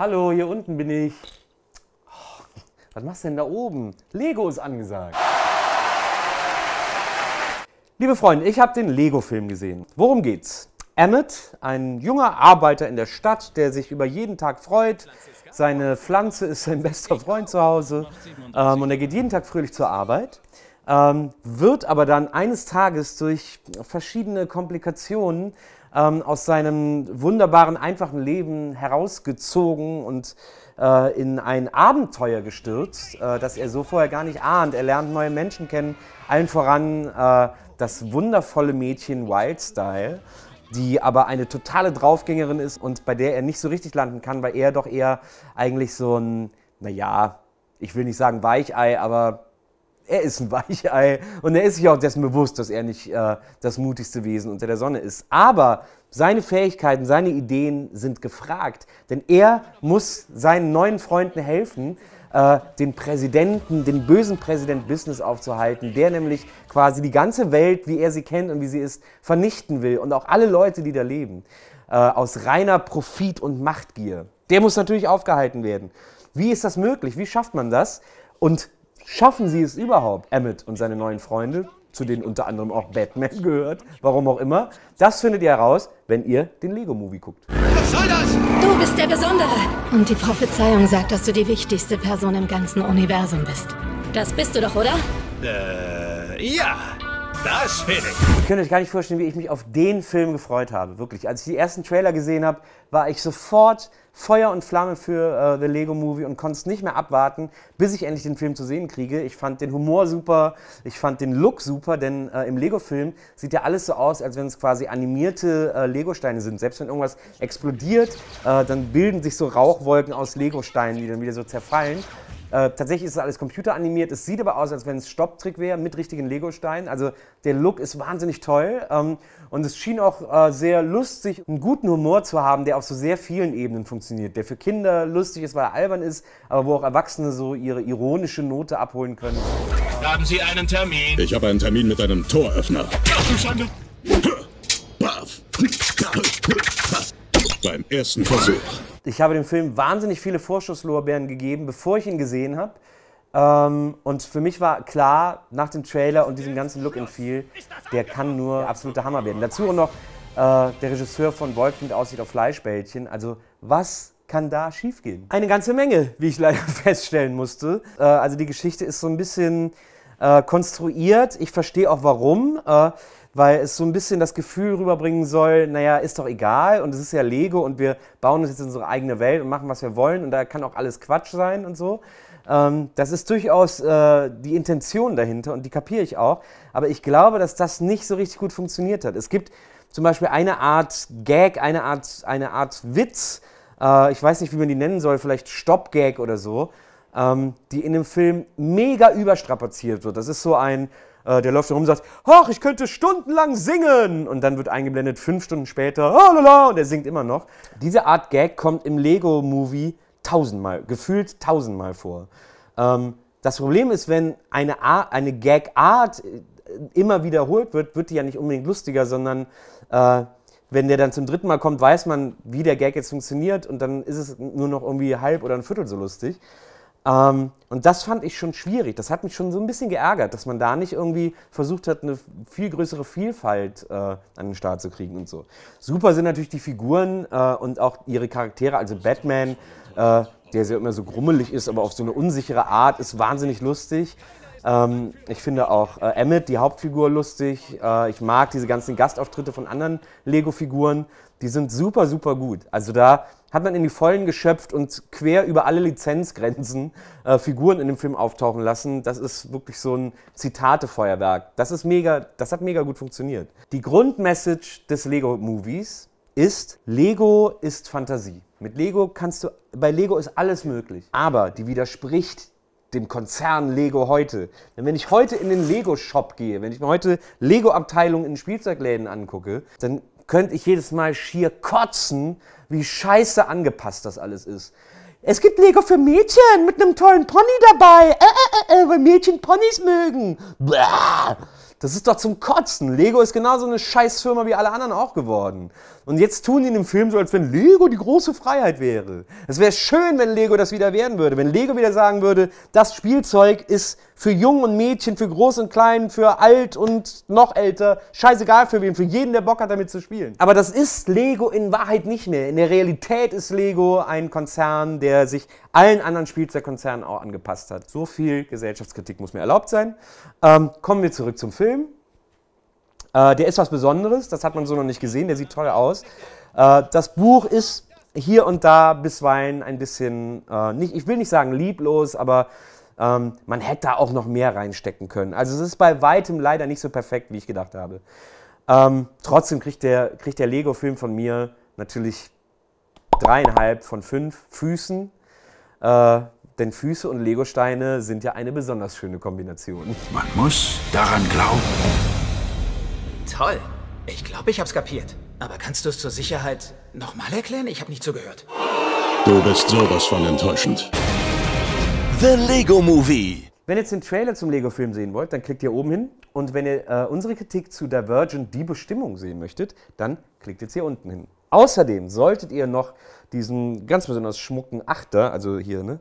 Hallo, hier unten bin ich. Oh, was machst du denn da oben? Lego ist angesagt. Liebe Freunde, ich habe den Lego-Film gesehen. Worum geht's? Emmet, ein junger Arbeiter in der Stadt, der sich über jeden Tag freut. Seine Pflanze ist sein bester Freund zu Hause ähm, und er geht jeden Tag fröhlich zur Arbeit ähm, wird aber dann eines Tages durch verschiedene Komplikationen ähm, aus seinem wunderbaren, einfachen Leben herausgezogen und äh, in ein Abenteuer gestürzt, äh, das er so vorher gar nicht ahnt. Er lernt neue Menschen kennen, allen voran äh, das wundervolle Mädchen Wildstyle die aber eine totale Draufgängerin ist und bei der er nicht so richtig landen kann, weil er doch eher eigentlich so ein, naja, ich will nicht sagen Weichei, aber er ist ein Weichei und er ist sich auch dessen bewusst, dass er nicht äh, das mutigste Wesen unter der Sonne ist. Aber seine Fähigkeiten, seine Ideen sind gefragt, denn er muss seinen neuen Freunden helfen, äh, den Präsidenten, den bösen Präsident Business aufzuhalten, der nämlich quasi die ganze Welt, wie er sie kennt und wie sie ist, vernichten will und auch alle Leute, die da leben, äh, aus reiner Profit- und Machtgier. Der muss natürlich aufgehalten werden. Wie ist das möglich? Wie schafft man das? Und Schaffen sie es überhaupt, Emmett und seine neuen Freunde, zu denen unter anderem auch Batman gehört, warum auch immer, das findet ihr heraus, wenn ihr den Lego-Movie guckt. Was soll das? Du bist der Besondere. Und die Prophezeiung sagt, dass du die wichtigste Person im ganzen Universum bist. Das bist du doch, oder? Äh, ja. Das finde ich. Ihr könnt euch gar nicht vorstellen, wie ich mich auf den Film gefreut habe. Wirklich. Als ich die ersten Trailer gesehen habe, war ich sofort Feuer und Flamme für uh, The Lego Movie und konnte es nicht mehr abwarten, bis ich endlich den Film zu sehen kriege. Ich fand den Humor super, ich fand den Look super, denn uh, im Lego-Film sieht ja alles so aus, als wenn es quasi animierte uh, Lego-Steine sind. Selbst wenn irgendwas explodiert, dann bilden sich so Rauchwolken aus Lego-Steinen, die dann wieder so zerfallen. Äh, tatsächlich ist es alles computeranimiert. Es sieht aber aus, als wenn es Stopptrick wäre mit richtigen Lego-Steinen. Also der Look ist wahnsinnig toll. Ähm, und es schien auch äh, sehr lustig, einen guten Humor zu haben, der auf so sehr vielen Ebenen funktioniert. Der für Kinder lustig ist, weil er albern ist, aber wo auch Erwachsene so ihre ironische Note abholen können. Haben Sie einen Termin? Ich habe einen Termin mit einem Toröffner. Ach du Schande! Baff. Baff. Beim ersten Versuch. Ich habe dem Film wahnsinnig viele Vorschusslorbeeren gegeben, bevor ich ihn gesehen habe. Ähm, und für mich war klar, nach dem Trailer und diesem ganzen Look and Feel, der kann nur absoluter Hammer werden. Dazu auch noch äh, der Regisseur von mit Aussicht auf Fleischbällchen. Also was kann da schiefgehen? Eine ganze Menge, wie ich leider feststellen musste. Äh, also die Geschichte ist so ein bisschen äh, konstruiert. Ich verstehe auch warum weil es so ein bisschen das Gefühl rüberbringen soll, naja, ist doch egal und es ist ja Lego und wir bauen uns jetzt unsere eigene Welt und machen, was wir wollen und da kann auch alles Quatsch sein und so. Ähm, das ist durchaus äh, die Intention dahinter und die kapiere ich auch, aber ich glaube, dass das nicht so richtig gut funktioniert hat. Es gibt zum Beispiel eine Art Gag, eine Art, eine Art Witz, äh, ich weiß nicht, wie man die nennen soll, vielleicht Stopp-Gag oder so, ähm, die in dem Film mega überstrapaziert wird. Das ist so ein äh, der läuft herum und sagt, ach, ich könnte stundenlang singen. Und dann wird eingeblendet, fünf Stunden später, oh, lala, und er singt immer noch. Diese Art Gag kommt im Lego-Movie tausendmal, gefühlt tausendmal vor. Ähm, das Problem ist, wenn eine, eine Gag-Art äh, immer wiederholt wird, wird die ja nicht unbedingt lustiger, sondern äh, wenn der dann zum dritten Mal kommt, weiß man, wie der Gag jetzt funktioniert und dann ist es nur noch irgendwie halb oder ein Viertel so lustig. Ähm, und das fand ich schon schwierig. Das hat mich schon so ein bisschen geärgert, dass man da nicht irgendwie versucht hat, eine viel größere Vielfalt äh, an den Start zu kriegen und so. Super sind natürlich die Figuren äh, und auch ihre Charaktere. Also Batman, äh, der sehr immer so grummelig ist, aber auf so eine unsichere Art, ist wahnsinnig lustig. Ähm, ich finde auch äh, Emmett, die Hauptfigur, lustig. Äh, ich mag diese ganzen Gastauftritte von anderen Lego-Figuren. Die sind super, super gut. Also da hat man in die Vollen geschöpft und quer über alle Lizenzgrenzen äh, Figuren in dem Film auftauchen lassen. Das ist wirklich so ein Zitatefeuerwerk. Das ist mega, das hat mega gut funktioniert. Die Grundmessage des Lego-Movies ist, Lego ist Fantasie. Mit Lego kannst du, bei Lego ist alles möglich. Aber die widerspricht dem Konzern Lego heute. Denn wenn ich heute in den Lego-Shop gehe, wenn ich mir heute Lego-Abteilungen in Spielzeugläden angucke, dann könnte ich jedes Mal schier kotzen, wie scheiße angepasst das alles ist. Es gibt Lego für Mädchen mit einem tollen Pony dabei. Äh, äh, äh, äh weil Mädchen Ponys mögen. Bäh! Das ist doch zum Kotzen. Lego ist genauso eine Scheißfirma wie alle anderen auch geworden. Und jetzt tun die in dem Film so, als wenn Lego die große Freiheit wäre. Es wäre schön, wenn Lego das wieder werden würde. Wenn Lego wieder sagen würde, das Spielzeug ist für Jung und Mädchen, für Groß und Klein, für Alt und noch älter, scheißegal für wen, für jeden, der Bock hat, damit zu spielen. Aber das ist Lego in Wahrheit nicht mehr. In der Realität ist Lego ein Konzern, der sich allen anderen Spielzeugkonzernen auch angepasst hat. So viel Gesellschaftskritik muss mir erlaubt sein. Ähm, kommen wir zurück zum Film. Äh, der ist was Besonderes, das hat man so noch nicht gesehen, der sieht toll aus. Äh, das Buch ist hier und da bisweilen ein bisschen, äh, nicht, ich will nicht sagen lieblos, aber ähm, man hätte da auch noch mehr reinstecken können. Also es ist bei weitem leider nicht so perfekt, wie ich gedacht habe. Ähm, trotzdem kriegt der, kriegt der Lego-Film von mir natürlich dreieinhalb von fünf Füßen. Äh, denn Füße und Legosteine sind ja eine besonders schöne Kombination. Man muss daran glauben. Toll. Ich glaube, ich hab's kapiert. Aber kannst du es zur Sicherheit nochmal erklären? Ich habe nicht zugehört. Du bist sowas von enttäuschend. The Lego Movie. Wenn ihr jetzt den Trailer zum Lego-Film sehen wollt, dann klickt hier oben hin. Und wenn ihr äh, unsere Kritik zu Divergent, die Bestimmung sehen möchtet, dann klickt jetzt hier unten hin. Außerdem solltet ihr noch diesen ganz besonders schmucken Achter, also hier, ne?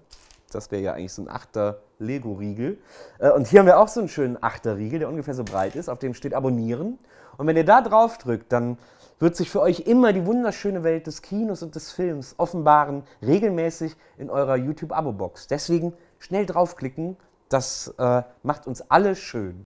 Das wäre ja eigentlich so ein Achter Lego-Riegel. Äh, und hier haben wir auch so einen schönen Achter-Riegel, der ungefähr so breit ist, auf dem steht Abonnieren. Und wenn ihr da drauf drückt, dann wird sich für euch immer die wunderschöne Welt des Kinos und des Films offenbaren, regelmäßig in eurer YouTube-Abo-Box. Deswegen schnell draufklicken, das äh, macht uns alle schön.